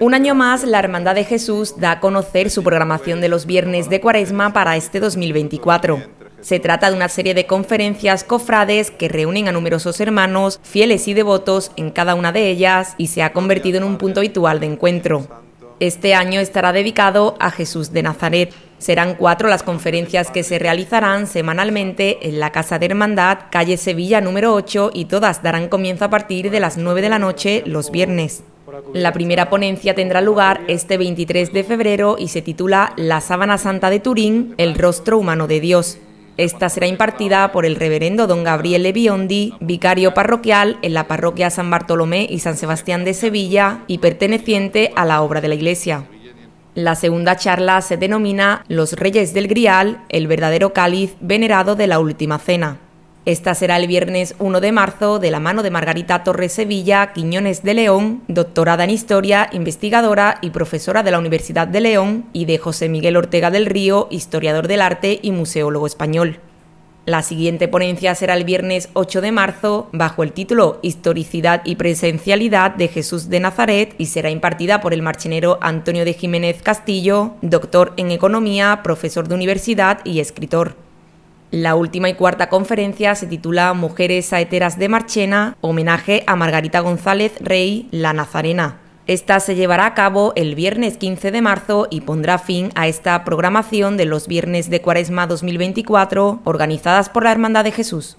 Un año más, la Hermandad de Jesús da a conocer su programación de los viernes de Cuaresma para este 2024. Se trata de una serie de conferencias cofrades que reúnen a numerosos hermanos, fieles y devotos en cada una de ellas y se ha convertido en un punto habitual de encuentro. Este año estará dedicado a Jesús de Nazaret. Serán cuatro las conferencias que se realizarán semanalmente en la Casa de Hermandad, calle Sevilla número 8, y todas darán comienzo a partir de las 9 de la noche los viernes. La primera ponencia tendrá lugar este 23 de febrero y se titula La sábana santa de Turín, el rostro humano de Dios. Esta será impartida por el reverendo don Gabriel Biondi, vicario parroquial en la parroquia San Bartolomé y San Sebastián de Sevilla y perteneciente a la obra de la Iglesia. La segunda charla se denomina Los Reyes del Grial, el verdadero cáliz venerado de la Última Cena. Esta será el viernes 1 de marzo de la mano de Margarita Torres Sevilla Quiñones de León, doctorada en Historia, investigadora y profesora de la Universidad de León, y de José Miguel Ortega del Río, historiador del arte y museólogo español. La siguiente ponencia será el viernes 8 de marzo bajo el título Historicidad y Presencialidad de Jesús de Nazaret y será impartida por el marchinero Antonio de Jiménez Castillo, doctor en Economía, profesor de universidad y escritor. La última y cuarta conferencia se titula Mujeres Saeteras de Marchena, homenaje a Margarita González Rey, la Nazarena. Esta se llevará a cabo el viernes 15 de marzo y pondrá fin a esta programación de los viernes de Cuaresma 2024 organizadas por la Hermandad de Jesús.